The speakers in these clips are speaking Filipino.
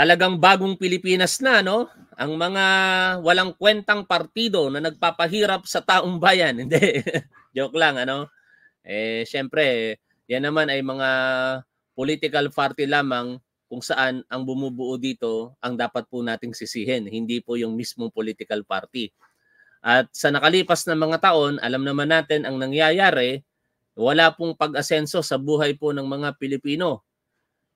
talagang bagong Pilipinas na, no? Ang mga walang kwentang partido na nagpapahirap sa taong bayan. Hindi, joke lang, ano? Eh, syempre, yan naman ay mga political party lamang kung saan ang bumubuo dito ang dapat po nating sisihin, hindi po yung mismong political party. At sa nakalipas na mga taon, alam naman natin ang nangyayari, wala pong pag-asenso sa buhay po ng mga Pilipino.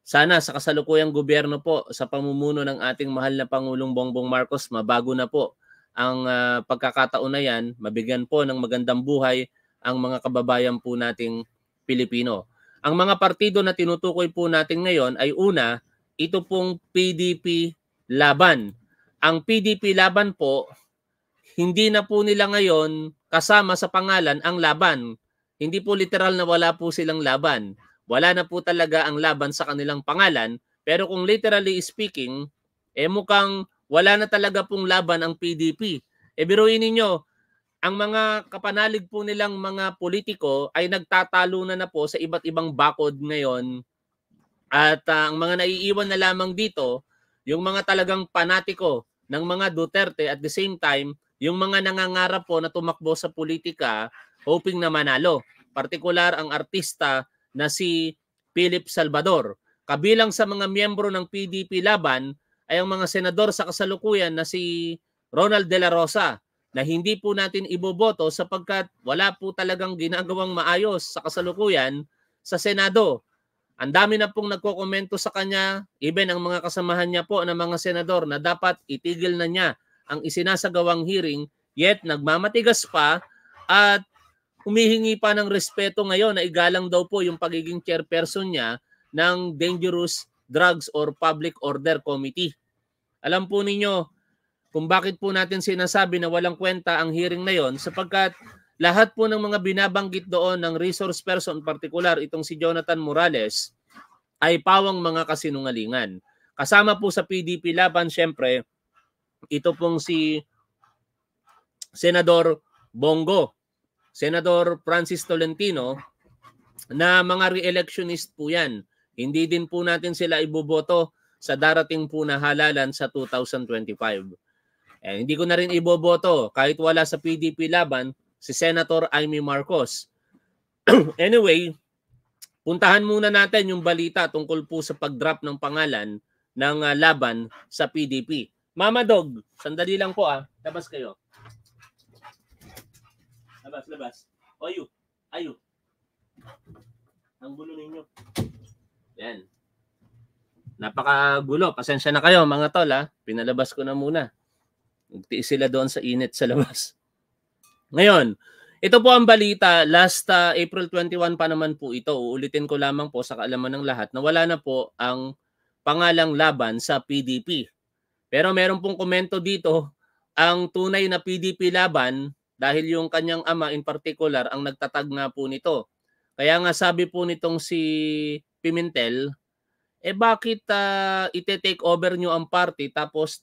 Sana sa kasalukuyang gobyerno po sa pamumuno ng ating mahal na Pangulong Bongbong Marcos, mabago na po ang uh, pagkakataon na yan, mabigyan po ng magandang buhay ang mga kababayan po nating Pilipino. Ang mga partido na tinutukoy po natin ngayon ay una, ito pong PDP Laban. Ang PDP Laban po, hindi na po nila ngayon kasama sa pangalan ang laban. Hindi po literal na wala po silang laban wala na po talaga ang laban sa kanilang pangalan. Pero kung literally speaking, eh mukhang wala na talaga pong laban ang PDP. Eh biruin ninyo, ang mga kapanalig po nilang mga politiko ay nagtatalo na na po sa iba't ibang bakod ngayon. At uh, ang mga naiiwan na lamang dito, yung mga talagang panatiko ng mga Duterte at the same time, yung mga nangangarap po na tumakbo sa politika hoping na manalo. Partikular ang artista na si Philip Salvador. Kabilang sa mga miyembro ng PDP Laban ay ang mga senador sa kasalukuyan na si Ronald De La Rosa na hindi po natin iboboto sapagkat wala po talagang ginagawang maayos sa kasalukuyan sa Senado. Ang dami na pong nagkokomento sa kanya, even ang mga kasamahan niya po ng mga senador na dapat itigil na niya ang isinasagawang hearing, yet nagmamatigas pa at humihingi pa ng respeto ngayon na igalang daw po yung pagiging chairperson niya ng Dangerous Drugs or Public Order Committee. Alam po ninyo kung bakit po natin sinasabi na walang kwenta ang hearing na yon sapagkat lahat po ng mga binabanggit doon ng resource person, particular itong si Jonathan Morales, ay pawang mga kasinungalingan. Kasama po sa PDP Laban, syempre, ito pong si Senador Bongo Senador Francis Tolentino na mga re-electionist po yan. Hindi din po natin sila iboboto sa darating po na halalan sa 2025. Eh, hindi ko na rin iboboto kahit wala sa PDP laban si Senator Amy Marcos. anyway, puntahan muna natin yung balita tungkol po sa pag-drop ng pangalan ng uh, laban sa PDP. Mama Dog, sandali lang po ah. Labas kayo labas, labas. O, ayo, ayo. Ang gulo ninyo. Yan. Napakagulo. Pasensya na kayo mga tol ha. Pinalabas ko na muna. Nagtiis sila doon sa init sa labas. Ngayon, ito po ang balita. Last uh, April 21 pa naman po ito. Uulitin ko lamang po sa kaalaman ng lahat na wala na po ang pangalang laban sa PDP. Pero meron pong komento dito, ang tunay na PDP laban dahil yung kanyang ama in particular ang nagtatag nga po nito. Kaya nga sabi po nitong si Pimentel, eh bakit uh, ite-take over nyo ang party tapos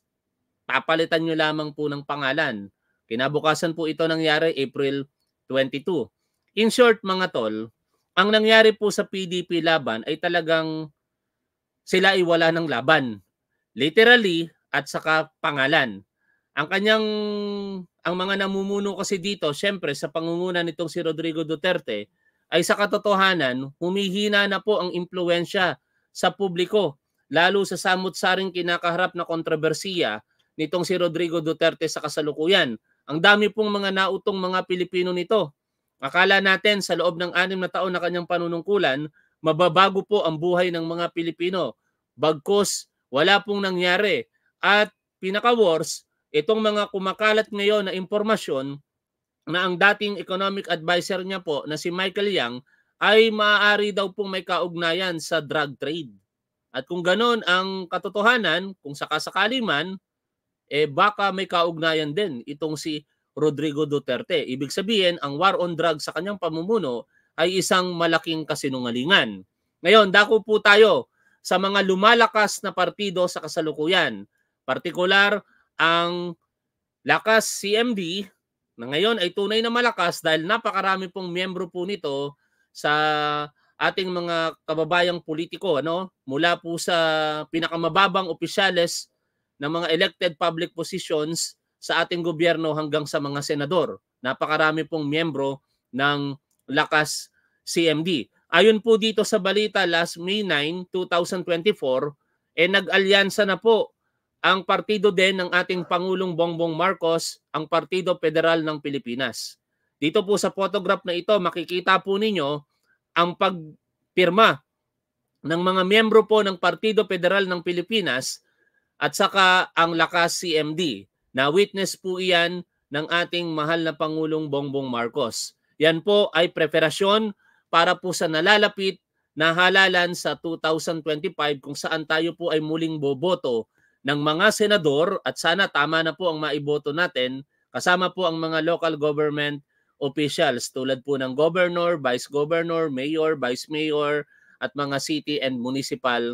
papalitan nyo lamang po ng pangalan. Kinabukasan po ito nangyari April 22. In short mga tol, ang nangyari po sa PDP laban ay talagang sila ay wala ng laban. Literally at saka pangalan. Ang kanyang ang mga namumuno kasi dito, syempre sa pangunguna nitong si Rodrigo Duterte ay sa katotohanan humihina na po ang impluwensya sa publiko lalo sa samut-saring kinakaharap na kontrobersiya nitong si Rodrigo Duterte sa kasalukuyan. Ang dami pong mga nautong mga Pilipino nito. Akala natin sa loob ng anim na taon na kanyang panunungkulan, mababago po ang buhay ng mga Pilipino. Bagkos, wala pong nangyari. At pinaka-worse, itong mga kumakalat ngayon na impormasyon na ang dating economic advisor niya po na si Michael Yang ay maaari daw pong may kaugnayan sa drug trade. At kung ganoon ang katotohanan, kung sakasakali man, eh baka may kaugnayan din itong si Rodrigo Duterte. Ibig sabihin, ang war on drugs sa kanyang pamumuno ay isang malaking kasinungalingan. Ngayon, dako po tayo sa mga lumalakas na partido sa kasalukuyan. Partikular, ang lakas CMD na ngayon ay tunay na malakas dahil napakarami pong miyembro po nito sa ating mga kababayang politiko ano mula po sa pinakamababang opisyales ng mga elected public positions sa ating gobyerno hanggang sa mga senador. Napakarami pong miyembro ng lakas CMD. Ayon po dito sa balita last May 9, 2024, eh nag-alyansa na po ang partido din ng ating Pangulong Bongbong Marcos, ang Partido Federal ng Pilipinas. Dito po sa photograph na ito, makikita po ninyo ang pagpirma ng mga miyembro po ng Partido Federal ng Pilipinas at saka ang lakas CMD. Na witness po iyan ng ating mahal na Pangulong Bongbong Marcos. Yan po ay preparasyon para po sa nalalapit na halalan sa 2025 kung saan tayo po ay muling boboto ng mga senador at sana tama na po ang maiboto natin kasama po ang mga local government officials tulad po ng governor, vice governor, mayor, vice mayor at mga city and municipal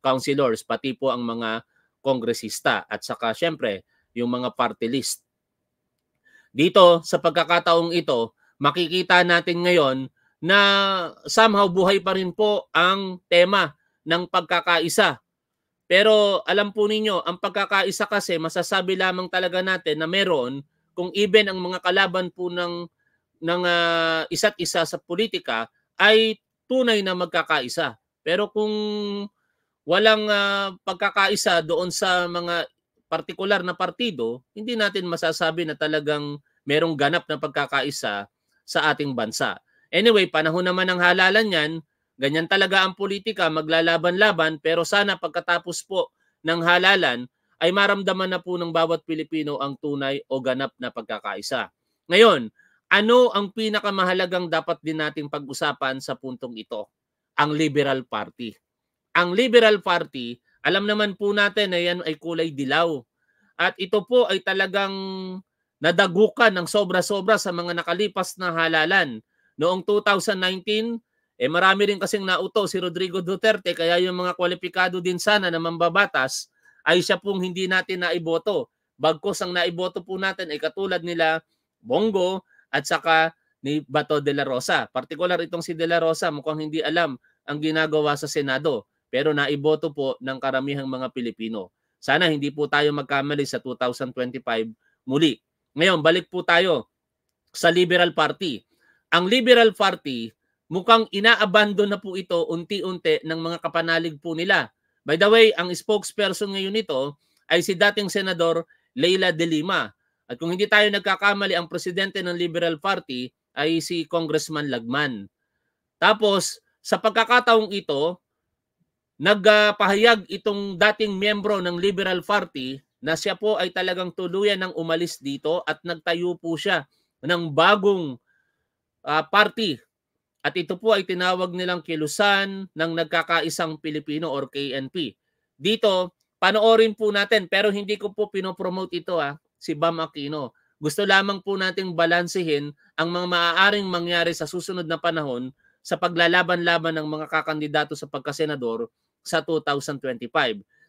councilors pati po ang mga kongresista at saka syempre yung mga party list. Dito sa pagkakataong ito, makikita natin ngayon na somehow buhay pa rin po ang tema ng pagkakaisa pero alam po ninyo, ang pagkakaisa kasi masasabi lamang talaga natin na meron kung even ang mga kalaban po ng ng uh, isa't isa sa politika ay tunay na magkakaisa. Pero kung walang uh, pagkakaisa doon sa mga partikular na partido, hindi natin masasabi na talagang merong ganap na pagkakaisa sa ating bansa. Anyway, panahon naman ng halalan yan, Ganyan talaga ang politika, maglalaban-laban pero sana pagkatapos po ng halalan ay maramdaman na po ng bawat Pilipino ang tunay o ganap na pagkakaisa. Ngayon, ano ang pinakamahalagang dapat din nating pag-usapan sa puntong ito? Ang Liberal Party. Ang Liberal Party, alam naman po natin na yan ay kulay dilaw. At ito po ay talagang nadagukan ng sobra-sobra sa mga nakalipas na halalan. Noong 2019, eh marami rin kasing nauto si Rodrigo Duterte kaya yung mga kwalipikado din sana na mambabatas ay siya pong hindi natin naiboto. Bagkos ang naiboto po natin ay katulad nila Bongo at saka ni Bato de la Rosa. Partikular itong si de la Rosa mukhang hindi alam ang ginagawa sa Senado pero naiboto po ng karamihang mga Pilipino. Sana hindi po tayo magkamali sa 2025 muli. Ngayon, balik po tayo sa Liberal Party. Ang Liberal Party mukhang inaabandon na po ito unti-unti ng mga kapanalig po nila. By the way, ang spokesperson ngayon nito ay si dating Senador Leila De Lima. At kung hindi tayo nagkakamali, ang presidente ng Liberal Party ay si Congressman Lagman. Tapos, sa pagkakataong ito, nagpahayag itong dating miyembro ng Liberal Party na siya po ay talagang tuluyan ng umalis dito at nagtayo po siya ng bagong uh, party at ito po ay tinawag nilang kilusan ng nagkakaisang Pilipino or KNP. Dito, panoorin po natin pero hindi ko po pinopromote ito ah, si Bam Aquino. Gusto lamang po nating balansehin ang mga maaaring mangyari sa susunod na panahon sa paglalaban-laban ng mga kakandidato sa pagkasenador sa 2025.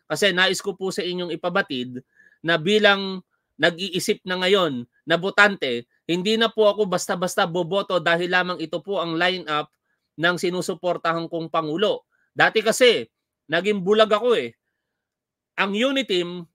Kasi nais ko po sa inyong ipabatid na bilang nag-iisip na ngayon na botante, hindi na po ako basta-basta boboto dahil lamang ito po ang lineup ng sinusuportahan kong Pangulo. Dati kasi, naging bulag ako eh. Ang unity team,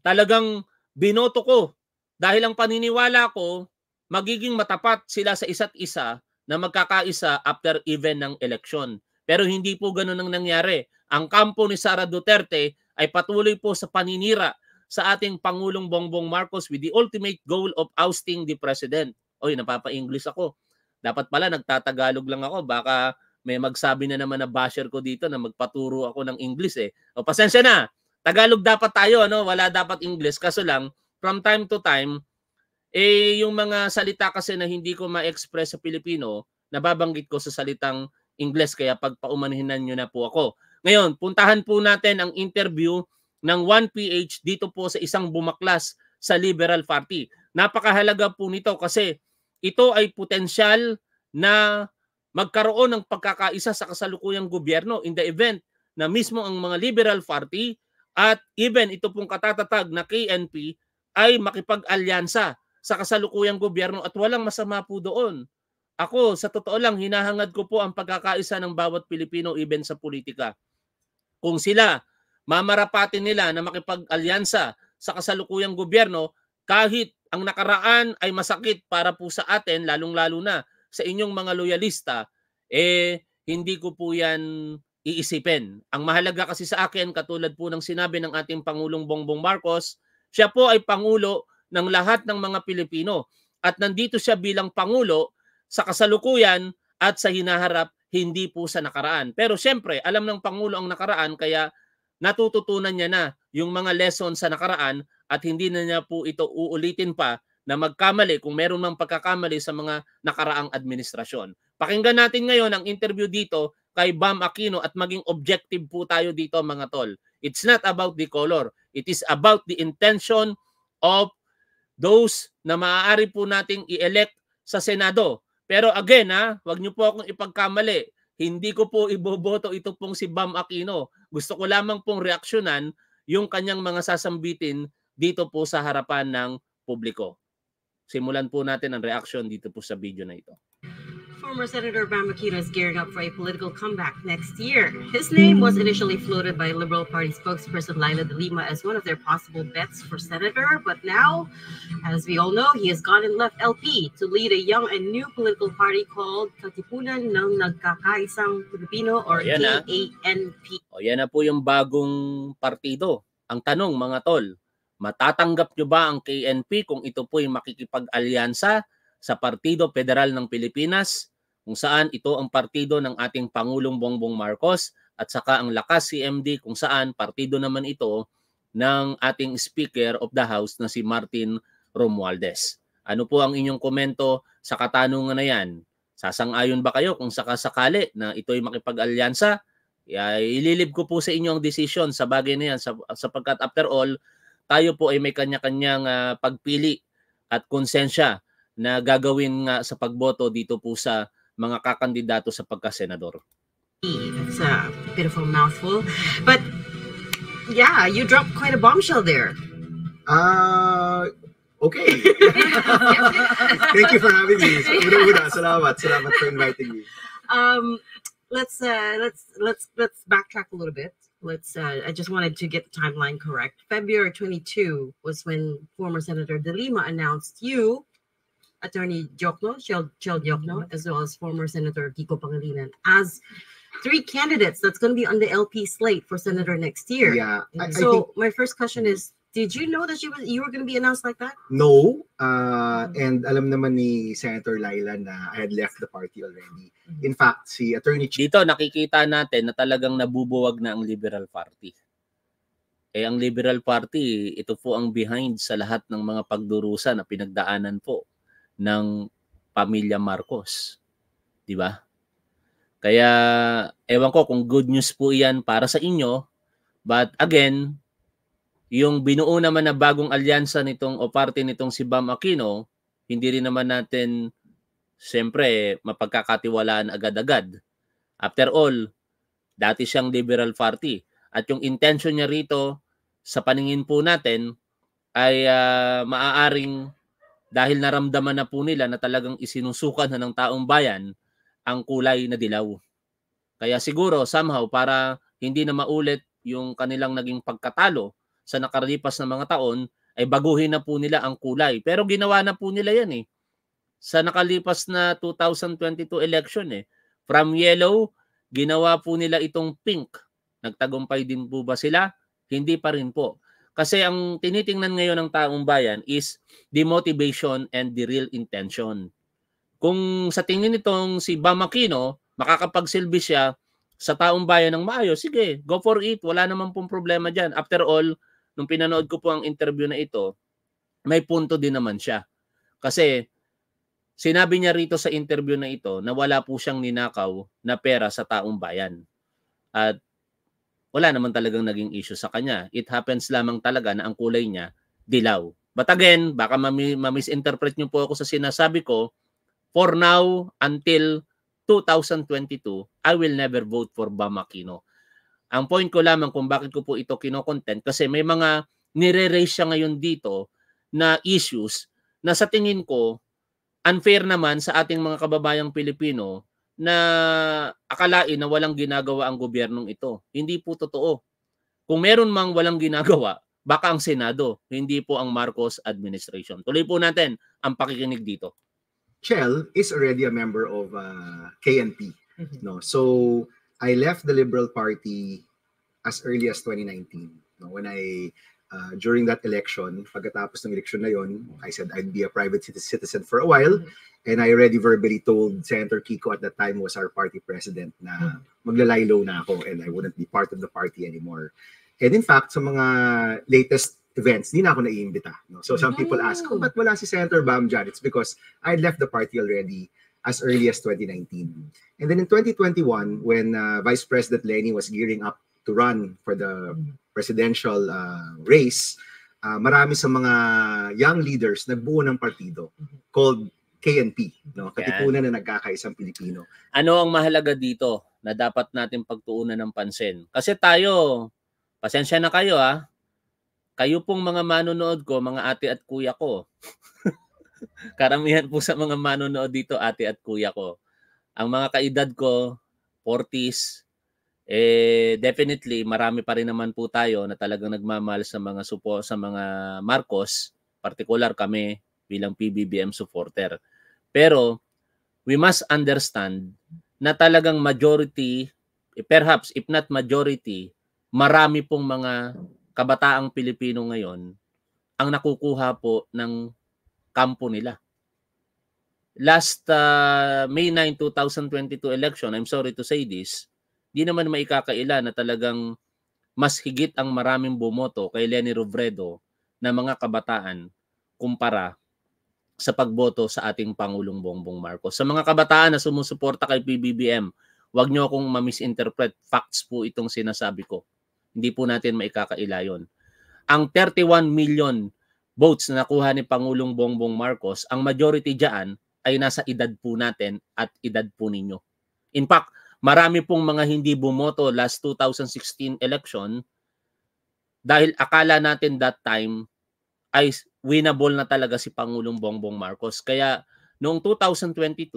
talagang binoto ko dahil ang paniniwala ko, magiging matapat sila sa isa't isa na magkakaisa after event ng eleksyon. Pero hindi po ganun ang nangyari. Ang kampo ni Sara Duterte ay patuloy po sa paninira sa ating Pangulong Bongbong Marcos with the ultimate goal of ousting the president. Oy, napapa-English ako. Dapat pala nagtatagalog lang ako. Baka may magsabi na naman na basher ko dito na magpaturo ako ng English eh. O pasensya na. Tagalog dapat tayo, ano? Wala dapat English. Kaso lang, from time to time, eh, yung mga salita kasi na hindi ko ma-express sa Pilipino, nababanggit ko sa salitang Ingles. Kaya pagpaumanhinan nyo na po ako. Ngayon, puntahan po natin ang interview ng 1PH dito po sa isang bumaklas sa Liberal Party. Napakahalaga po nito kasi ito ay potensyal na magkaroon ng pagkakaisa sa kasalukuyang gobyerno in the event na mismo ang mga Liberal Party at even ito pong katatatag na KNP ay makipag-alyansa sa kasalukuyang gobyerno at walang masama po doon. Ako, sa totoo lang, hinahangad ko po ang pagkakaisa ng bawat Pilipino even sa politika. Kung sila mamarapatin nila na makipag-alyansa sa kasalukuyang gobyerno kahit ang nakaraan ay masakit para po sa atin, lalong-lalo na sa inyong mga loyalista, eh hindi ko po yan iisipin. Ang mahalaga kasi sa akin, katulad po ng sinabi ng ating Pangulong Bongbong Marcos, siya po ay Pangulo ng lahat ng mga Pilipino at nandito siya bilang Pangulo sa kasalukuyan at sa hinaharap, hindi po sa nakaraan. Pero siyempre, alam ng Pangulo ang nakaraan kaya natututunan niya na yung mga lesson sa nakaraan at hindi na niya po ito uulitin pa na magkamali kung meron mang pagkakamali sa mga nakaraang administrasyon. Pakinggan natin ngayon ang interview dito kay Bam Aquino at maging objective po tayo dito mga tol. It's not about the color. It is about the intention of those na maaari po nating i-elect sa Senado. Pero again ha, wag niyo po akong ipagkamali hindi ko po iboboto ito pong si Bam Aquino. Gusto ko lamang pong reaksyonan yung kanyang mga sasambitin dito po sa harapan ng publiko. Simulan po natin ang reaksyon dito po sa video na ito. Former Senator Bam Aquino is gearing up for a political comeback next year. His name was initially floated by Liberal Party spokesperson Laila de Lima as one of their possible bets for senator, but now, as we all know, he has gone and left LP to lead a young and new political party called Katipunan ng Nagkakaisang Pilipino or Ayan oh, KANP. Ah. O oh, yan na po yung bagong partido. Ang tanong mga tol, matatanggap nyo ba ang KNP kung ito po yung makikipag-alyansa sa Partido Federal ng Pilipinas kung saan ito ang partido ng ating Pangulong Bongbong Marcos at saka ang Lakas CMD kung saan partido naman ito ng ating Speaker of the House na si Martin Romualdez. Ano po ang inyong komento sa katanungan na yan? Sasang-ayon ba kayo kung sakasakali na ito'y makipag-alyansa? Ililib ko po sa inyo ang desisyon sa bagay na yan sapagkat after all, tayo po ay may kanya-kanyang uh, pagpili at konsensya na gagawin nga sa pagboto dito po sa mga kakandidato sa pagka-senador. That's a beautiful mouthful. But yeah, you dropped quite a bombshell there. Uh, okay. Thank you for having me. Una-una, salamat. Salamat for inviting me. Um, let's uh, let's let's let's backtrack a little bit. Let's. Uh, I just wanted to get the timeline correct. February 22 was when former Senator De Lima announced you Attorney Diokno, Shell Diokno, mm-hmm. as well as former Senator Kiko Pangilinan, as three candidates that's going to be on the LP slate for senator next year. Yeah. I, so I think, my first question is, did you know that she was you were going to be announced like that? No. Uh, mm-hmm. And alam naman ni Senator Laila na I had left the party already. Mm-hmm. In fact, si Attorney Ch- Dito nakikita natin na talagang nabubuwag na ang Liberal Party. Eh ang Liberal Party, ito po ang behind sa lahat ng mga pagdurusa na pinagdaanan po ng pamilya Marcos. Di ba? Kaya, ewan ko kung good news po 'yan para sa inyo. But again, yung binuo naman na bagong alyansa nitong o parte nitong si Bam Aquino, hindi rin naman natin, siyempre, mapagkakatiwalaan agad-agad. After all, dati siyang liberal party. At yung intention niya rito, sa paningin po natin, ay uh, maaaring dahil naramdaman na po nila na talagang isinusukan na ng taong bayan ang kulay na dilaw. Kaya siguro somehow para hindi na maulit yung kanilang naging pagkatalo sa nakalipas na mga taon ay baguhin na po nila ang kulay. Pero ginawa na po nila yan eh. Sa nakalipas na 2022 election eh. From yellow, ginawa po nila itong pink. Nagtagumpay din po ba sila? Hindi pa rin po. Kasi ang tinitingnan ngayon ng taong bayan is the motivation and the real intention. Kung sa tingin nitong si Bam Aquino, makakapagsilbi siya sa taong bayan ng maayos, sige, go for it. Wala naman pong problema dyan. After all, nung pinanood ko po ang interview na ito, may punto din naman siya. Kasi sinabi niya rito sa interview na ito na wala po siyang ninakaw na pera sa taong bayan. At wala naman talagang naging issue sa kanya. It happens lamang talaga na ang kulay niya dilaw. But again, baka ma-misinterpret niyo po ako sa sinasabi ko. For now, until 2022, I will never vote for Bam Ang point ko lamang kung bakit ko po ito kinokontent kasi may mga nire-raise siya ngayon dito na issues na sa tingin ko unfair naman sa ating mga kababayang Pilipino na akalain na walang ginagawa ang gobyernong ito. Hindi po totoo. Kung meron mang walang ginagawa, baka ang Senado, hindi po ang Marcos administration. Tuloy po natin ang pakikinig dito. Chell is already a member of uh, KNP. Mm-hmm. No, so I left the Liberal Party as early as 2019. No, when I uh, during that election, pagkatapos ng election na yon, I said I'd be a private citizen for a while. And I already verbally told Senator Kiko at that time was our party president na maglalaylo na ako and I wouldn't be part of the party anymore. And in fact, sa mga latest events, hindi na ako naiimbita. No? So some people ask, oh, ba't wala si Senator Bam dyan? It's because I left the party already as early as 2019. And then in 2021, when uh, Vice President Lenny was gearing up to run for the presidential uh, race, uh, marami sa mga young leaders nagbuo ng partido called KNP, no? Katipunan Yan. na nagkakaisang Pilipino. Ano ang mahalaga dito na dapat natin pagtuunan ng pansin? Kasi tayo, pasensya na kayo ha. Ah. Kayo pong mga manonood ko, mga ate at kuya ko. Karamihan po sa mga manonood dito, ate at kuya ko. Ang mga kaedad ko, 40s, eh definitely marami pa rin naman po tayo na talagang nagmamahal sa mga supo sa mga Marcos, particular kami bilang PBBM supporter. Pero we must understand na talagang majority, eh, perhaps if not majority, marami pong mga kabataang Pilipino ngayon ang nakukuha po ng kampo nila. Last uh, May 9, 2022 election, I'm sorry to say this, di naman maikakaila na talagang mas higit ang maraming bumoto kay Lenny Robredo na mga kabataan kumpara sa pagboto sa ating Pangulong Bongbong Marcos. Sa mga kabataan na sumusuporta kay PBBM, wag nyo akong ma-misinterpret. Facts po itong sinasabi ko. Hindi po natin maikakaila yon. Ang 31 million votes na nakuha ni Pangulong Bongbong Marcos, ang majority dyan ay nasa edad po natin at edad po ninyo. In fact, Marami pong mga hindi bumoto last 2016 election dahil akala natin that time ay winnable na talaga si Pangulong Bongbong Marcos. Kaya noong 2022,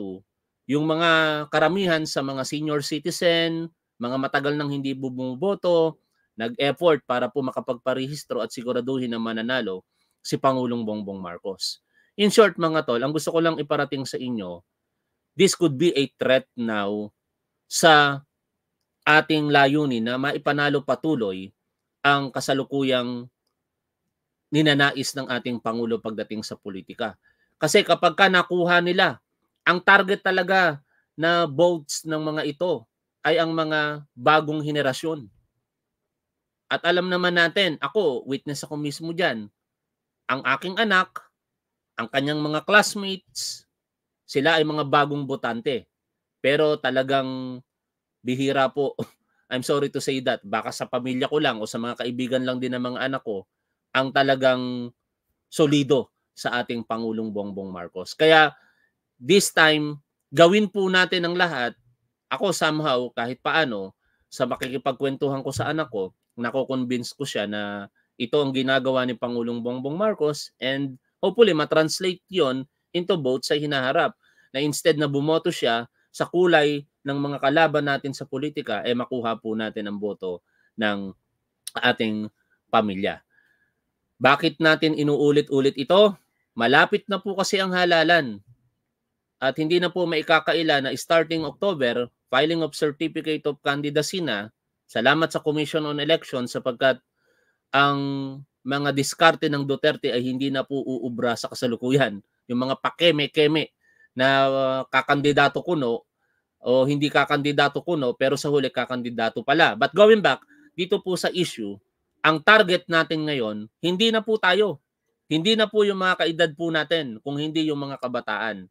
yung mga karamihan sa mga senior citizen, mga matagal nang hindi bumoboto, nag-effort para po makapagparehistro at siguraduhin na mananalo si Pangulong Bongbong Marcos. In short mga tol, ang gusto ko lang iparating sa inyo, this could be a threat now sa ating layunin na maipanalo patuloy ang kasalukuyang ninanais ng ating Pangulo pagdating sa politika. Kasi kapag ka nakuha nila, ang target talaga na votes ng mga ito ay ang mga bagong henerasyon. At alam naman natin, ako, witness ako mismo dyan, ang aking anak, ang kanyang mga classmates, sila ay mga bagong botante. Pero talagang bihira po. I'm sorry to say that. Baka sa pamilya ko lang o sa mga kaibigan lang din ng mga anak ko ang talagang solido sa ating Pangulong Bongbong Marcos. Kaya this time, gawin po natin ang lahat. Ako somehow, kahit paano, sa makikipagkwentuhan ko sa anak ko, nako-convince ko siya na ito ang ginagawa ni Pangulong Bongbong Marcos and hopefully matranslate yon into votes sa hinaharap. Na instead na bumoto siya sa kulay ng mga kalaban natin sa politika, eh makuha po natin ang boto ng ating pamilya. Bakit natin inuulit-ulit ito? Malapit na po kasi ang halalan. At hindi na po maikakaila na starting October, filing of Certificate of Candidacy na, salamat sa Commission on Elections sapagkat ang mga diskarte ng Duterte ay hindi na po uubra sa kasalukuyan. Yung mga pakeme-keme na ah, kakandidato ko no o hindi kakandidato ko no pero sa huli kakandidato pala. But going back, dito po sa issue, ang target natin ngayon, hindi na po tayo. Hindi na po yung mga kaedad po natin, kung hindi yung mga kabataan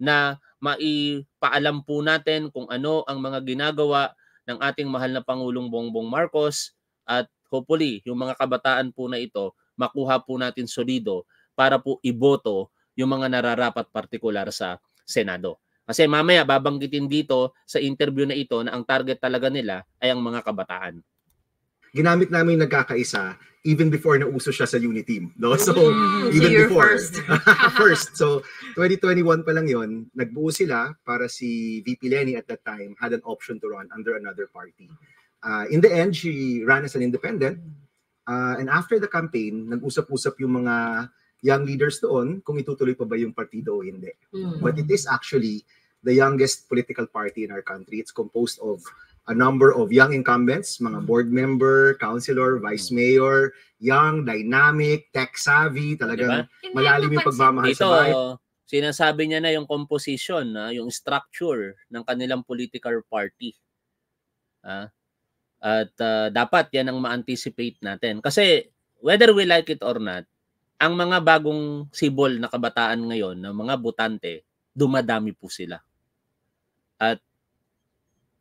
na maipaalam po natin kung ano ang mga ginagawa ng ating mahal na Pangulong Bongbong Marcos at hopefully yung mga kabataan po na ito makuha po natin solido para po iboto yung mga nararapat partikular sa Senado. Kasi mamaya babanggitin dito sa interview na ito na ang target talaga nila ay ang mga kabataan. Ginamit namin nagkakaisa even before na uso siya sa unity team, No? So, mm, even so before. First. first. So, 2021 pa lang yon nagbuo sila para si VP Lenny at that time had an option to run under another party. Uh, in the end, she ran as an independent. Uh, and after the campaign, nag-usap-usap yung mga young leaders doon kung itutuloy pa ba yung partido o hindi. mm But it is actually the youngest political party in our country. It's composed of a number of young incumbents, mga hmm. board member, councilor, vice hmm. mayor, young, dynamic, tech-savvy, talagang diba? malalim yung pagmamahal Ito, sa bahay. Sinasabi niya na yung composition, na ah, yung structure ng kanilang political party. Ha? Ah, at uh, dapat yan ang ma-anticipate natin. Kasi whether we like it or not, ang mga bagong sibol na kabataan ngayon, ng mga butante, dumadami po sila. At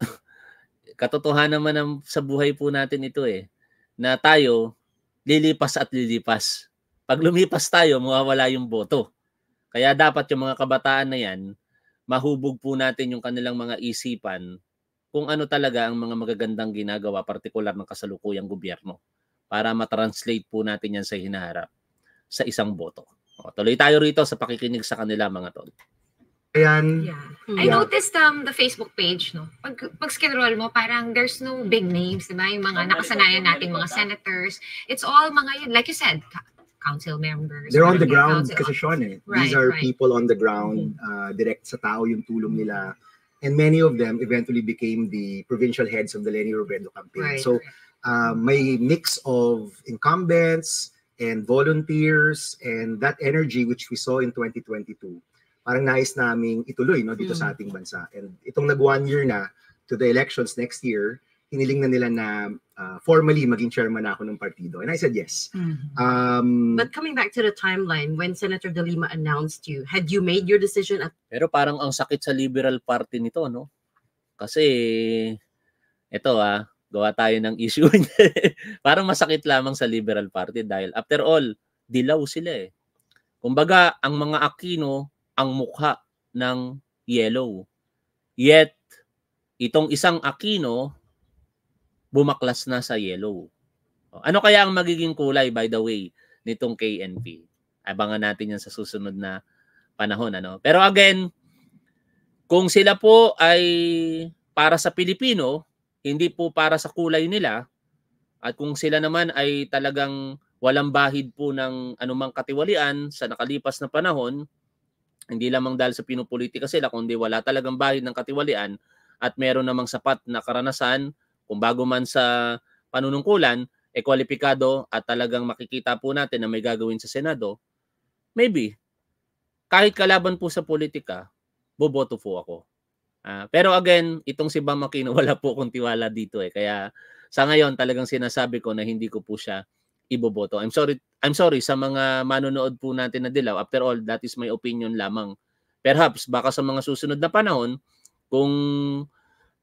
katotohanan naman ang, sa buhay po natin ito eh, na tayo lilipas at lilipas. Pag lumipas tayo, mawawala yung boto. Kaya dapat yung mga kabataan na yan, mahubog po natin yung kanilang mga isipan kung ano talaga ang mga magagandang ginagawa, partikular ng kasalukuyang gobyerno, para matranslate po natin yan sa hinaharap sa isang boto. O, tuloy tayo rito sa pakikinig sa kanila mga tol. Ayan. Yeah. I yeah. noticed um the Facebook page no. Pag pag scroll mo parang there's no big names, 'di ba? Yung mga nakasanayan natin mga senators. It's all mga yun like you said, council members. They're on the ground kasi Sean eh. Right, These are right. people on the ground, mm-hmm. uh, direct sa tao yung tulong nila. And many of them eventually became the provincial heads of the Lenny Robredo campaign. Right, so right. Uh, may mix of incumbents, and volunteers and that energy which we saw in 2022 parang nais naming ituloy no dito mm. sa ating bansa and itong nag one year na to the elections next year hiniling na nila na uh, formally maging chairman na ako ng partido and I said yes mm-hmm. um but coming back to the timeline when Senator De Lima announced you had you made your decision at pero parang ang sakit sa liberal party nito no kasi ito ah gawa tayo ng issue. Parang masakit lamang sa Liberal Party dahil after all, dilaw sila eh. Kumbaga, ang mga Aquino ang mukha ng yellow. Yet, itong isang Aquino bumaklas na sa yellow. Ano kaya ang magiging kulay, by the way, nitong KNP? Abangan natin yan sa susunod na panahon. Ano? Pero again, kung sila po ay para sa Pilipino, hindi po para sa kulay nila at kung sila naman ay talagang walang bahid po ng anumang katiwalian sa nakalipas na panahon, hindi lamang dahil sa pinupolitika sila, kundi wala talagang bahid ng katiwalian at meron namang sapat na karanasan kung bago man sa panunungkulan, e kwalipikado at talagang makikita po natin na may gagawin sa Senado, maybe, kahit kalaban po sa politika, boboto po ako. Uh, pero again, itong si Bam Aquino wala po akong tiwala dito eh. Kaya sa ngayon talagang sinasabi ko na hindi ko po siya iboboto. I'm sorry I'm sorry sa mga manonood po natin na dilaw. After all, that is my opinion lamang. Perhaps baka sa mga susunod na panahon kung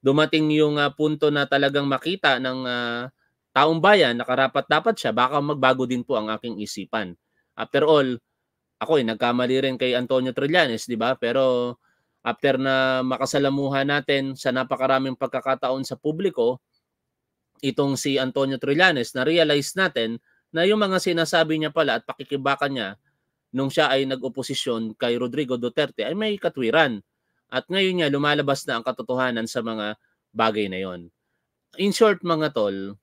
dumating yung uh, punto na talagang makita ng uh, taong bayan na karapat dapat siya, baka magbago din po ang aking isipan. After all, ako eh, nagkamali rin kay Antonio Trillanes, di ba? Pero after na makasalamuha natin sa napakaraming pagkakataon sa publiko, itong si Antonio Trillanes, na-realize natin na yung mga sinasabi niya pala at pakikibakan niya nung siya ay nag-oposisyon kay Rodrigo Duterte ay may katwiran. At ngayon niya lumalabas na ang katotohanan sa mga bagay na yon. In short mga tol,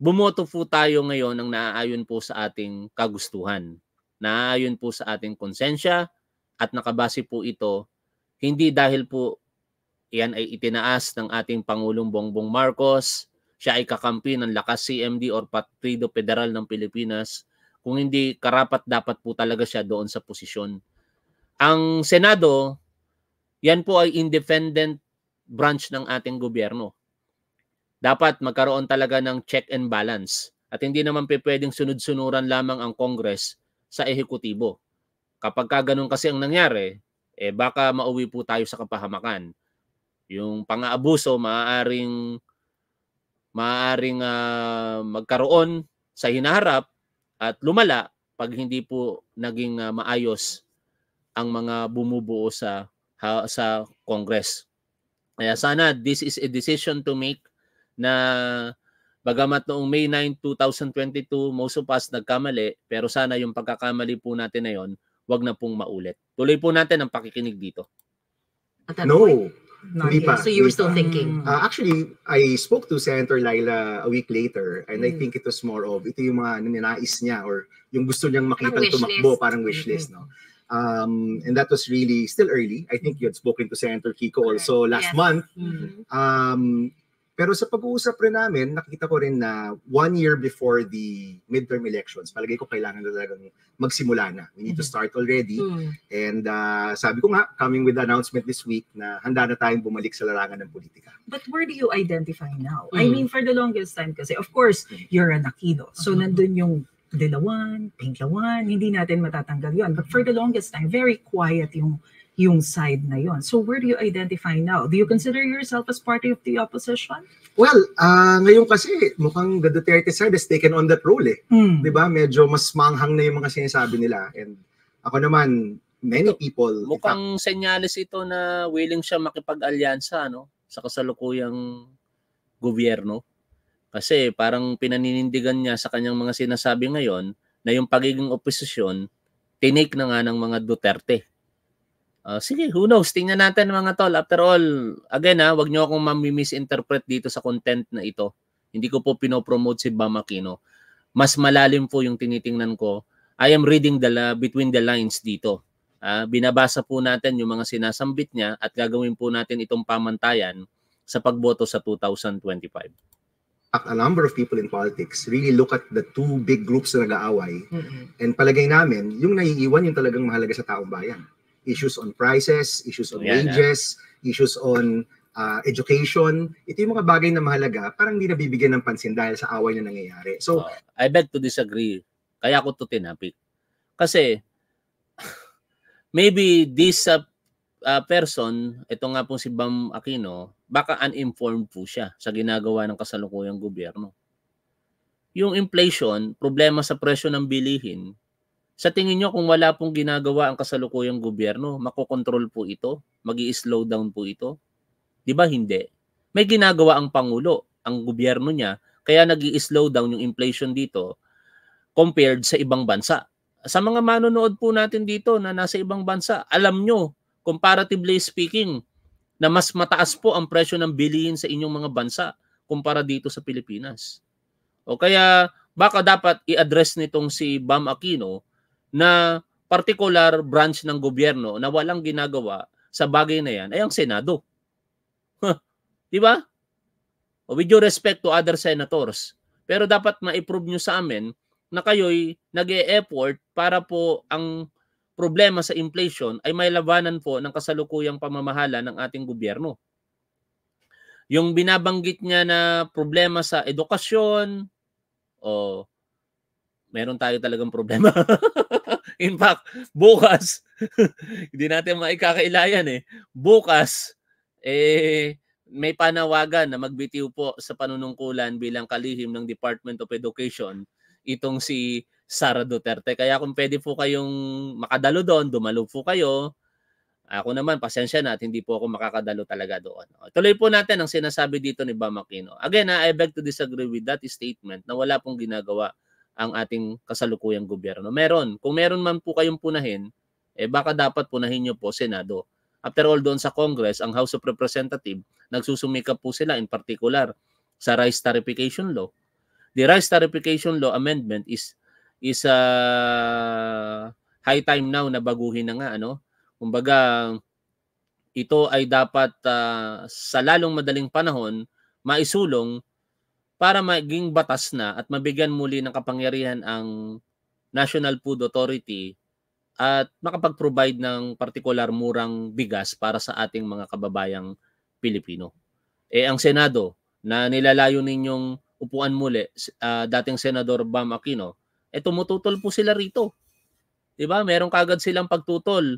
bumoto po tayo ngayon ng naaayon po sa ating kagustuhan. Naaayon po sa ating konsensya at nakabase po ito hindi dahil po yan ay itinaas ng ating Pangulong Bongbong Marcos, siya ay kakampi ng lakas CMD or Partido Federal ng Pilipinas, kung hindi karapat dapat po talaga siya doon sa posisyon. Ang Senado, yan po ay independent branch ng ating gobyerno. Dapat magkaroon talaga ng check and balance at hindi naman pwedeng sunod-sunuran lamang ang Congress sa ehekutibo. Kapag ka ganun kasi ang nangyari, eh baka mauwi po tayo sa kapahamakan. Yung pang-aabuso maaaring maaaring uh, magkaroon sa hinaharap at lumala pag hindi po naging uh, maayos ang mga bumubuo sa ha, sa Congress. Kaya sana this is a decision to make na bagamat noong May 9, 2022 most of us nagkamali pero sana yung pagkakamali po natin na yon wag na pong maulit. Tuloy po natin ang pakikinig dito. At that no. Point, hindi pa. So you were still mm. thinking? Uh, actually, I spoke to Senator Laila a week later and mm. I think it was more of, ito yung mga ano ninanais niya or yung gusto niyang makita tumakbo, parang wish list. Mm-hmm. No? Um, and that was really still early. I think you had spoken to Senator Kiko also last yes. month. Mm-hmm. Um, pero sa pag-uusap rin namin, nakita ko rin na one year before the midterm elections, palagay ko kailangan na talagang magsimula na. We need to mm-hmm. start already. Mm. And uh, sabi ko nga, coming with the announcement this week na handa na tayong bumalik sa larangan ng politika. But where do you identify now? Mm. I mean, for the longest time kasi, of course, mm. you're an Aquino. So uh-huh. nandun yung Dilawan, Pinklawan, hindi natin matatanggal yon. But for mm. the longest time, very quiet yung yung side na yon. So where do you identify now? Do you consider yourself as party of the opposition? Well, uh, ngayon kasi mukhang the Duterte side has taken on that role eh. Mm. 'Di ba? Medyo mas manghang na yung mga sinasabi nila and ako naman many people mukhang fact, senyales ito na willing siya makipag-alyansa no sa kasalukuyang gobyerno. Kasi parang pinaninindigan niya sa kanyang mga sinasabi ngayon na yung pagiging oposisyon tinake na nga ng mga Duterte Uh, sige, who knows? Tingnan natin mga tol. After all, again ha, ah, wag nyo akong mamimisinterpret dito sa content na ito. Hindi ko po pinopromote si Bam Aquino. Mas malalim po yung tinitingnan ko. I am reading the la- between the lines dito. Uh, binabasa po natin yung mga sinasambit niya at gagawin po natin itong pamantayan sa pagboto sa 2025 a number of people in politics really look at the two big groups na nag-aaway mm-hmm. and palagay namin, yung naiiwan yung talagang mahalaga sa taong bayan issues on prices, issues on oh, ah. wages, issues on uh, education. Ito yung mga bagay na mahalaga, parang hindi nabibigyan ng pansin dahil sa away na nangyayari. So, uh, I beg to disagree. Kaya ko to tinapik. Kasi, maybe this uh, uh, person, ito nga pong si Bam Aquino, baka uninformed po siya sa ginagawa ng kasalukuyang gobyerno. Yung inflation, problema sa presyo ng bilihin, sa tingin nyo, kung wala pong ginagawa ang kasalukuyang gobyerno, makokontrol po ito? mag slow down po ito? Di ba hindi? May ginagawa ang Pangulo, ang gobyerno niya, kaya nag slow down yung inflation dito compared sa ibang bansa. Sa mga manonood po natin dito na nasa ibang bansa, alam nyo, comparatively speaking, na mas mataas po ang presyo ng bilihin sa inyong mga bansa kumpara dito sa Pilipinas. O kaya baka dapat i-address nitong si Bam Aquino na particular branch ng gobyerno na walang ginagawa sa bagay na yan ay ang Senado. Huh. Di ba? Oh, with due respect to other senators. Pero dapat ma improve nyo sa amin na kayo'y nag -e effort para po ang problema sa inflation ay may labanan po ng kasalukuyang pamamahala ng ating gobyerno. Yung binabanggit niya na problema sa edukasyon, o meron tayo talagang problema. In fact, bukas, hindi natin maikakailayan eh. Bukas, eh, may panawagan na magbitiw po sa panunungkulan bilang kalihim ng Department of Education itong si Sara Duterte. Kaya kung pwede po kayong makadalo doon, dumalo po kayo. Ako naman, pasensya na at hindi po ako makakadalo talaga doon. Tuloy po natin ang sinasabi dito ni Bam Again, I beg to disagree with that statement na wala pong ginagawa ang ating kasalukuyang gobyerno. Meron. Kung meron man po kayong punahin, eh baka dapat punahin nyo po Senado. After all, doon sa Congress, ang House of Representatives, nagsusumikap po sila in particular sa Rice Tarification Law. The Rice Tarification Law Amendment is is uh, high time now na baguhin na nga ano. Kumbaga ito ay dapat uh, sa lalong madaling panahon maisulong para maging batas na at mabigyan muli ng kapangyarihan ang National Food Authority at makapag-provide ng partikular murang bigas para sa ating mga kababayang Pilipino. Eh ang Senado na nilalayo ninyong upuan muli, uh, dating Senador Bam Aquino, eh tumututol po sila rito. 'Di ba? Meron kagad silang pagtutol.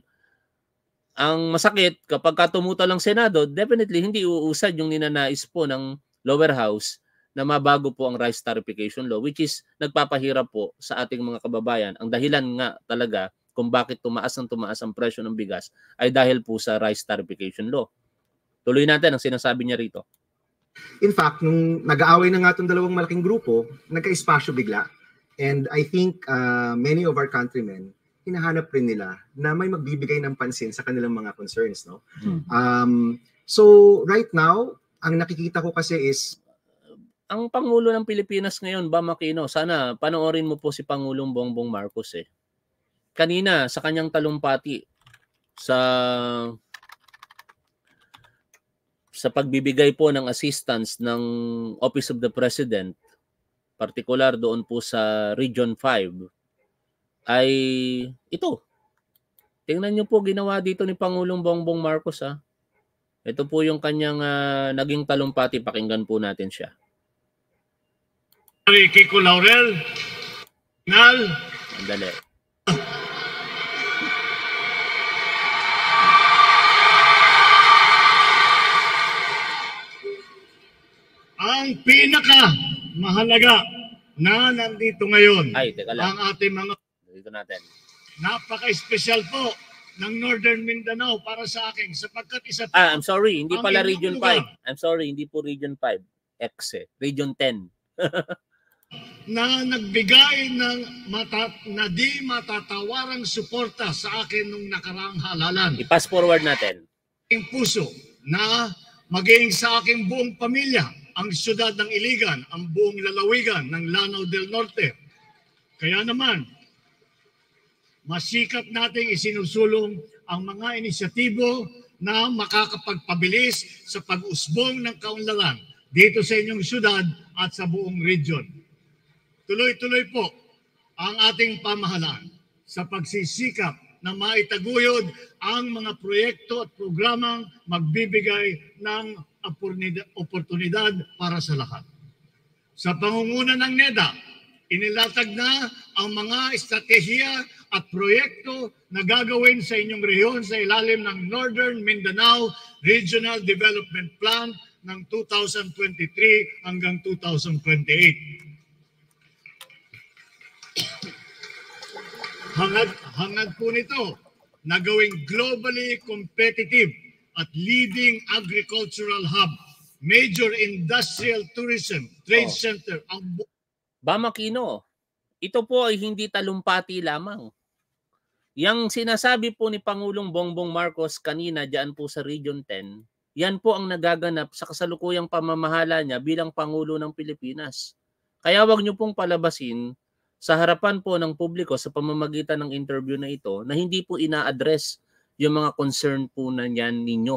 Ang masakit kapag tumutol ang Senado, definitely hindi uusad yung ninanais po ng lower house na mabago po ang rice tariffication law which is nagpapahirap po sa ating mga kababayan. Ang dahilan nga talaga kung bakit tumaas ng tumaas ang presyo ng bigas ay dahil po sa rice tariffication law. Tuloy natin ang sinasabi niya rito. In fact, nung nag-aaway na nga itong dalawang malaking grupo, nagka-espasyo bigla. And I think uh, many of our countrymen, hinahanap rin nila na may magbibigay ng pansin sa kanilang mga concerns. No? Mm-hmm. Um, so right now, ang nakikita ko kasi is ang Pangulo ng Pilipinas ngayon, Bam Aquino, sana panoorin mo po si Pangulong Bongbong Marcos eh. Kanina, sa kanyang talumpati, sa sa pagbibigay po ng assistance ng Office of the President, partikular doon po sa Region 5, ay ito. Tingnan niyo po ginawa dito ni Pangulong Bongbong Marcos. Ha? Ah. Ito po yung kanyang uh, naging talumpati. Pakinggan po natin siya. Secretary Kiko Laurel. Nal. Andale. ang pinaka mahalaga na nandito ngayon Ay, ang ating mga dito natin. napaka special po ng Northern Mindanao para sa akin sapagkat isa po. Ah, I'm sorry, hindi pala Region 5. I'm sorry, hindi po Region 5. X eh. Region 10. na nagbigay ng mata, na di matatawarang suporta sa akin nung nakaraang halalan. I-pass forward natin. Ang puso na maging sa aking buong pamilya, ang siyudad ng Iligan, ang buong lalawigan ng Lanao del Norte. Kaya naman, masikap nating isinusulong ang mga inisyatibo na makakapagpabilis sa pag-usbong ng kaunlaran dito sa inyong siyudad at sa buong region tuloy-tuloy po ang ating pamahalaan sa pagsisikap na maitaguyod ang mga proyekto at programang magbibigay ng oportunidad para sa lahat. Sa pangunguna ng NEDA, inilatag na ang mga estratehiya at proyekto na gagawin sa inyong rehiyon sa ilalim ng Northern Mindanao Regional Development Plan ng 2023 hanggang 2028. Hangad, hangad po nito na gawing globally competitive at leading agricultural hub, major industrial tourism, trade oh. center. Ang Bamakino, ito po ay hindi talumpati lamang. Yang sinasabi po ni Pangulong Bongbong Marcos kanina diyan po sa Region 10, yan po ang nagaganap sa kasalukuyang pamamahala niya bilang Pangulo ng Pilipinas. Kaya wag niyo pong palabasin sa harapan po ng publiko sa pamamagitan ng interview na ito na hindi po ina-address yung mga concern po na yan ninyo.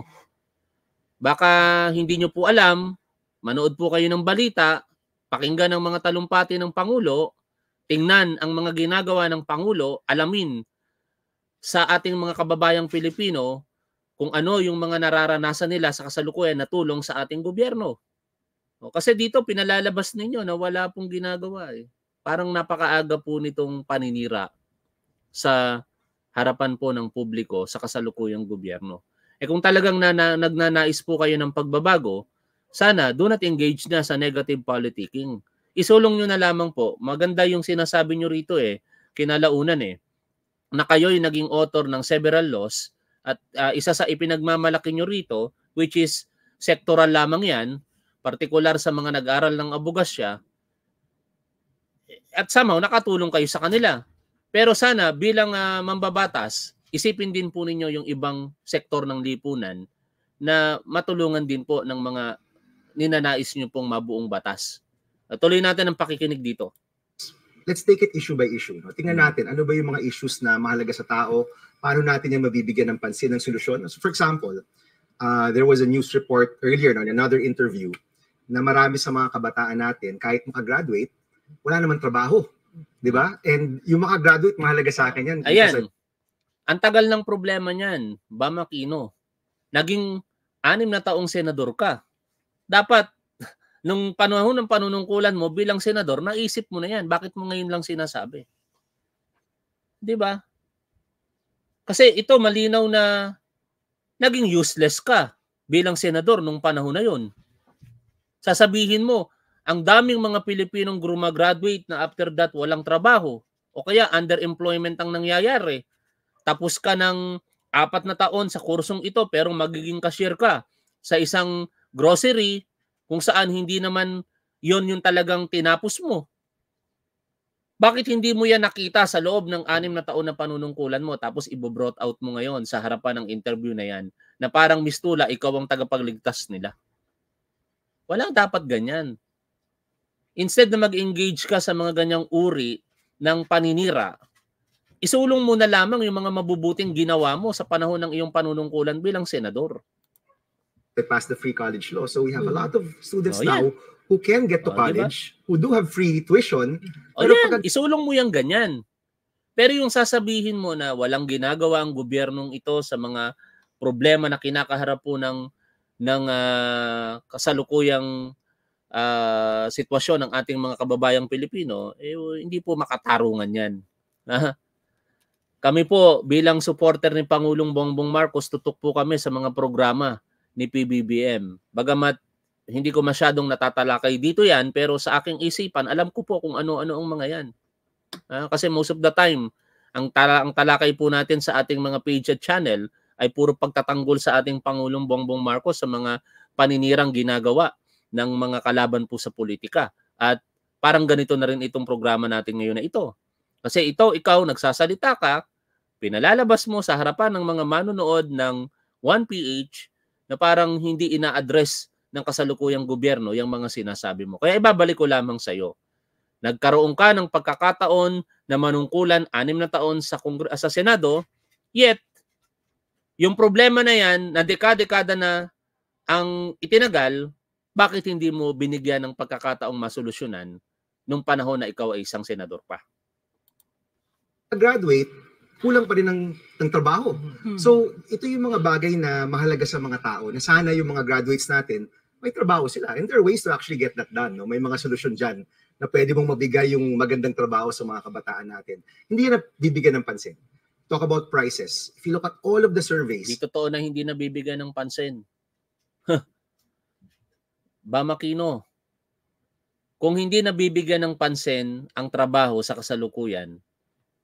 Baka hindi nyo po alam, manood po kayo ng balita, pakinggan ang mga talumpati ng Pangulo, tingnan ang mga ginagawa ng Pangulo, alamin sa ating mga kababayang Pilipino kung ano yung mga nararanasan nila sa kasalukuyan na tulong sa ating gobyerno. O, kasi dito pinalalabas ninyo na wala pong ginagawa eh parang napakaaga po nitong paninira sa harapan po ng publiko sa kasalukuyang gobyerno. Eh kung talagang na, na, nagnanais po kayo ng pagbabago, sana do not engage na sa negative politicking. Isulong nyo na lamang po, maganda yung sinasabi nyo rito eh, kinalaunan eh, na kayo'y naging author ng several laws at uh, isa sa ipinagmamalaki nyo rito, which is sectoral lamang yan, partikular sa mga nag-aral ng abogasya, at somehow nakatulong kayo sa kanila. Pero sana bilang uh, mambabatas, isipin din po ninyo yung ibang sektor ng lipunan na matulungan din po ng mga ninanais nyo pong mabuong batas. Tuloy natin ang pakikinig dito. Let's take it issue by issue. No? Tingnan hmm. natin ano ba yung mga issues na mahalaga sa tao, paano natin yan mabibigyan ng pansin ng solusyon. So for example, uh, there was a news report earlier no, in another interview na marami sa mga kabataan natin, kahit makagraduate, wala naman trabaho. 'Di ba? And yung mga graduate mahalaga sa akin 'yan. Ayan. Sa... Ang tagal ng problema niyan, Bam Aquino. Naging anim na taong senador ka. Dapat nung panahon ng panunungkulan mo bilang senador, naisip mo na 'yan. Bakit mo ngayon lang sinasabi? 'Di ba? Kasi ito malinaw na naging useless ka bilang senador nung panahon na 'yon. Sasabihin mo, ang daming mga Pilipinong gumagraduate na after that walang trabaho o kaya underemployment ang nangyayari. Tapos ka ng apat na taon sa kursong ito pero magiging cashier ka sa isang grocery kung saan hindi naman yon yung talagang tinapos mo. Bakit hindi mo yan nakita sa loob ng anim na taon na panunungkulan mo tapos ibo out mo ngayon sa harapan ng interview na yan na parang mistula, ikaw ang tagapagligtas nila? Walang dapat ganyan instead na mag-engage ka sa mga ganyang uri ng paninira, isulong mo na lamang yung mga mabubuting ginawa mo sa panahon ng iyong panunungkulan bilang senador. They passed the free college law. So we have a hmm. lot of students oh, yeah. now who can get to oh, diba? college, diba? who do have free tuition. Oh, pero pag- isulong mo yung ganyan. Pero yung sasabihin mo na walang ginagawa ang gobyernong ito sa mga problema na kinakaharap po ng ng uh, kasalukuyang uh, sitwasyon ng ating mga kababayang Pilipino, eh, hindi po makatarungan yan. Ah, kami po bilang supporter ni Pangulong Bongbong Marcos, tutok po kami sa mga programa ni PBBM. Bagamat hindi ko masyadong natatalakay dito yan, pero sa aking isipan, alam ko po kung ano-ano ang mga yan. Uh, kasi most of the time, ang, tala, ang talakay po natin sa ating mga page at channel ay puro pagtatanggol sa ating Pangulong Bongbong Marcos sa mga paninirang ginagawa ng mga kalaban po sa politika. At parang ganito na rin itong programa natin ngayon na ito. Kasi ito, ikaw, nagsasalita ka, pinalalabas mo sa harapan ng mga manonood ng 1PH na parang hindi ina-address ng kasalukuyang gobyerno yung mga sinasabi mo. Kaya ibabalik ko lamang sa iyo. Nagkaroon ka ng pagkakataon na manungkulan anim na taon sa, Kongre- sa Senado, yet yung problema na yan na dekada-dekada na ang itinagal bakit hindi mo binigyan ng pagkakataong masolusyonan nung panahon na ikaw ay isang senador pa? Graduate, kulang pa rin ng, ng trabaho. Hmm. So, ito yung mga bagay na mahalaga sa mga tao na sana yung mga graduates natin may trabaho sila. And there are ways to actually get that done. No? May mga solusyon dyan na pwede mong mabigay yung magandang trabaho sa mga kabataan natin. Hindi na bibigyan ng pansin. Talk about prices. If you look at all of the surveys... Hindi totoo na hindi nabibigyan ng pansin. Bamakino, kung hindi nabibigyan ng pansin ang trabaho sa kasalukuyan,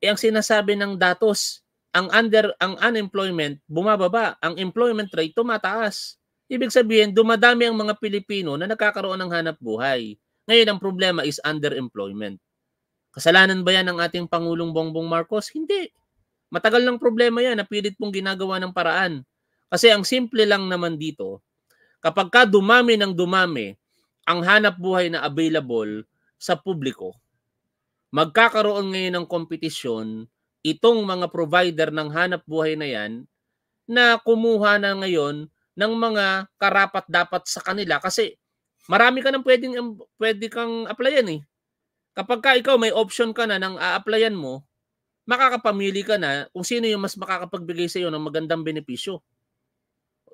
eh ang sinasabi ng datos, ang under ang unemployment bumababa, ang employment rate tumataas. Ibig sabihin, dumadami ang mga Pilipino na nagkakaroon ng hanap buhay. Ngayon ang problema is underemployment. Kasalanan ba yan ng ating Pangulong Bongbong Marcos? Hindi. Matagal ng problema yan, napilit pong ginagawa ng paraan. Kasi ang simple lang naman dito, Kapag ka dumami ng dumami ang hanap buhay na available sa publiko, magkakaroon ngayon ng kompetisyon itong mga provider ng hanap buhay na yan na kumuha na ngayon ng mga karapat dapat sa kanila kasi marami ka nang pwedeng pwede kang applyan eh. Kapag ka ikaw may option ka na ng a-applyan mo, makakapamili ka na kung sino yung mas makakapagbigay sa iyo ng magandang benepisyo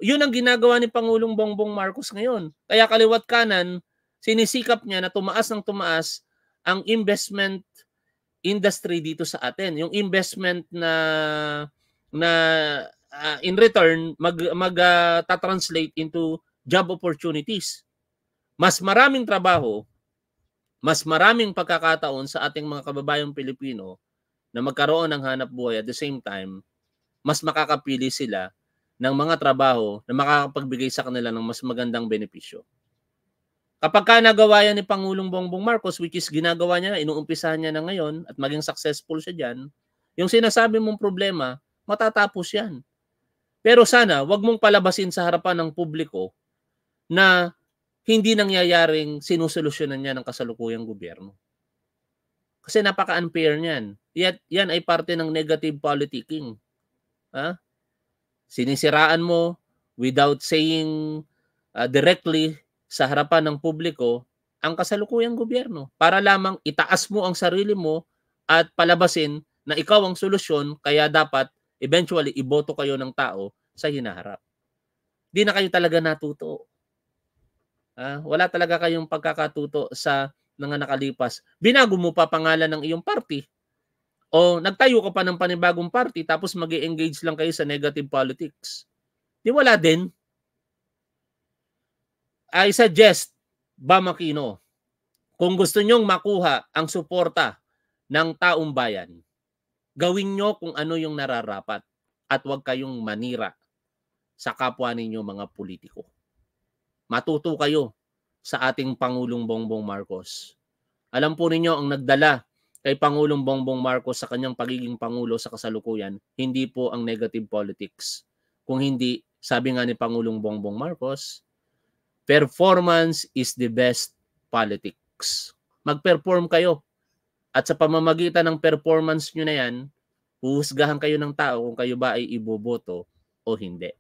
yun ang ginagawa ni Pangulong Bongbong Marcos ngayon. Kaya kaliwat kanan, sinisikap niya na tumaas ng tumaas ang investment industry dito sa atin. Yung investment na na uh, in return mag mag uh, ah, translate into job opportunities. Mas maraming trabaho, mas maraming pagkakataon sa ating mga kababayang Pilipino na magkaroon ng hanap buhay at the same time, mas makakapili sila ng mga trabaho na makakapagbigay sa kanila ng mas magandang benepisyo. Kapag ka nagawa yan ni Pangulong Bongbong Marcos, which is ginagawa niya na, inuumpisahan niya na ngayon at maging successful siya dyan, yung sinasabi mong problema, matatapos yan. Pero sana, wag mong palabasin sa harapan ng publiko na hindi nangyayaring sinusolusyonan niya ng kasalukuyang gobyerno. Kasi napaka-unfair niyan. Yet, yan ay parte ng negative politicking. Ha? Ah? sinisiraan mo without saying uh, directly sa harapan ng publiko ang kasalukuyang gobyerno para lamang itaas mo ang sarili mo at palabasin na ikaw ang solusyon kaya dapat eventually iboto kayo ng tao sa hinaharap. Di na kayo talaga natuto. Ah, wala talaga kayong pagkakatuto sa mga nakalipas. Binago mo pa pangalan ng iyong party o nagtayo ka pa ng panibagong party tapos mag engage lang kayo sa negative politics. Di wala din. I suggest, Bamakino, kung gusto nyong makuha ang suporta ng taong bayan, gawin nyo kung ano yung nararapat at huwag kayong manira sa kapwa ninyo mga politiko. Matuto kayo sa ating Pangulong Bongbong Marcos. Alam po ninyo ang nagdala kay Pangulong Bongbong Marcos sa kanyang pagiging pangulo sa kasalukuyan, hindi po ang negative politics. Kung hindi, sabi nga ni Pangulong Bongbong Marcos, performance is the best politics. Mag-perform kayo. At sa pamamagitan ng performance nyo na yan, huhusgahan kayo ng tao kung kayo ba ay iboboto o hindi.